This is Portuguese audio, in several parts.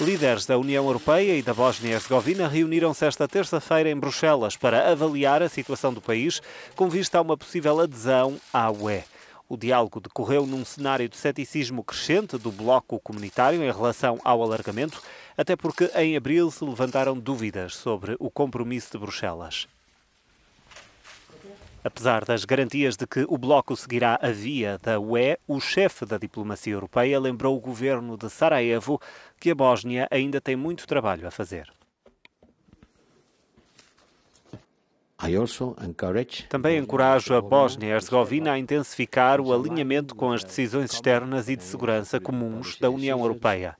Líderes da União Europeia e da Bósnia-Herzegovina reuniram-se esta terça-feira em Bruxelas para avaliar a situação do país com vista a uma possível adesão à UE. O diálogo decorreu num cenário de ceticismo crescente do bloco comunitário em relação ao alargamento, até porque em abril se levantaram dúvidas sobre o compromisso de Bruxelas. Apesar das garantias de que o bloco seguirá a via da UE, o chefe da diplomacia europeia lembrou o governo de Sarajevo que a Bósnia ainda tem muito trabalho a fazer. Também encorajo a Bósnia e Herzegovina a intensificar o alinhamento com as decisões externas e de segurança comuns da União Europeia.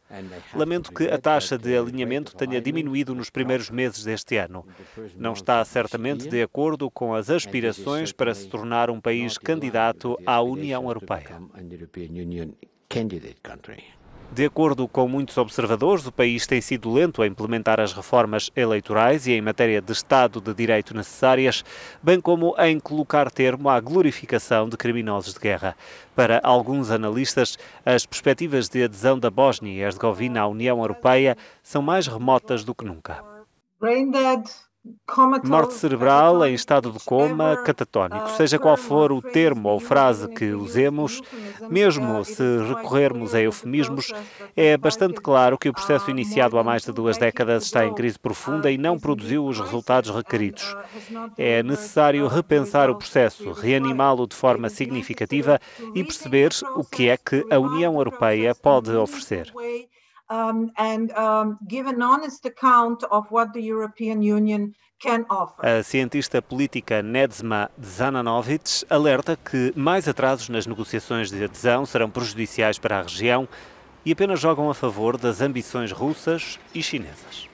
Lamento que a taxa de alinhamento tenha diminuído nos primeiros meses deste ano. Não está certamente de acordo com as aspirações para se tornar um país candidato à União Europeia. De acordo com muitos observadores, o país tem sido lento a implementar as reformas eleitorais e em matéria de Estado de Direito necessárias, bem como em colocar termo à glorificação de criminosos de guerra. Para alguns analistas, as perspectivas de adesão da Bósnia e Herzegovina à União Europeia são mais remotas do que nunca. Braindead morte cerebral, em estado de coma, catatónico. Ah, Seja qual for o termo ou frase que usemos, mesmo se recorrermos a eufemismos, é bastante claro que o processo ah, iniciado há mais de duas décadas está em crise profunda ah, e não produziu os resultados requeridos. É necessário repensar o processo, reanimá-lo de forma significativa e perceber o que é que a União Europeia pode oferecer um, and um, give an honest account of what the European Union can offer. A cientista política Nedzma Zananovic alerta que mais atrasos nas negociações de adesão serão prejudiciais para a região e apenas jogam a favor das ambições russas e chinesas.